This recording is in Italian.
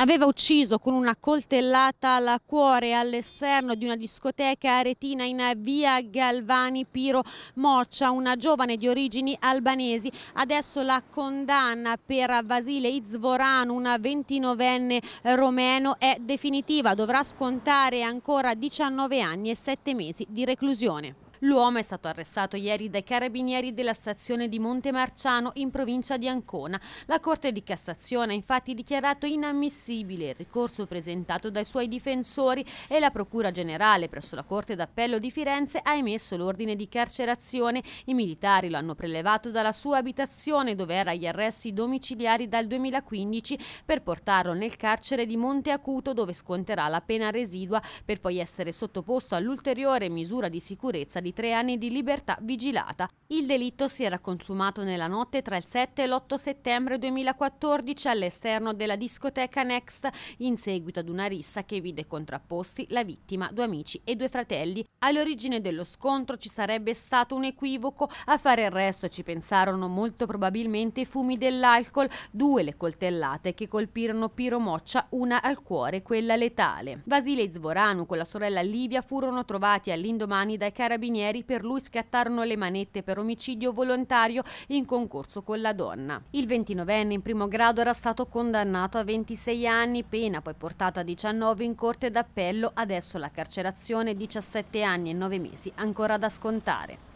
aveva ucciso con una coltellata al cuore all'esterno di una discoteca aretina in via Galvani Piro Moccia, una giovane di origini albanesi. Adesso la condanna per Vasile Izvoran, una ventinovenne romeno, è definitiva. Dovrà scontare ancora 19 anni e 7 mesi di reclusione. L'uomo è stato arrestato ieri dai carabinieri della stazione di Monte Marciano in provincia di Ancona. La Corte di Cassazione ha infatti dichiarato inammissibile il ricorso presentato dai suoi difensori e la Procura Generale presso la Corte d'Appello di Firenze ha emesso l'ordine di carcerazione. I militari lo hanno prelevato dalla sua abitazione dove era agli arresti domiciliari dal 2015 per portarlo nel carcere di Monte Acuto dove sconterà la pena residua per poi essere sottoposto all'ulteriore misura di sicurezza di di tre anni di libertà vigilata. Il delitto si era consumato nella notte tra il 7 e l'8 settembre 2014 all'esterno della discoteca Next in seguito ad una rissa che vide contrapposti la vittima, due amici e due fratelli. All'origine dello scontro ci sarebbe stato un equivoco, a fare il resto ci pensarono molto probabilmente i fumi dell'alcol, due le coltellate che colpirono Piro Moccia, una al cuore, quella letale. Vasile Zvoranu con la sorella Livia furono trovati all'indomani dai carabinieri carabinieri per lui scattarono le manette per omicidio volontario in concorso con la donna. Il 29enne in primo grado era stato condannato a 26 anni, pena poi portata a 19 in corte d'appello, adesso la carcerazione 17 anni e 9 mesi ancora da scontare.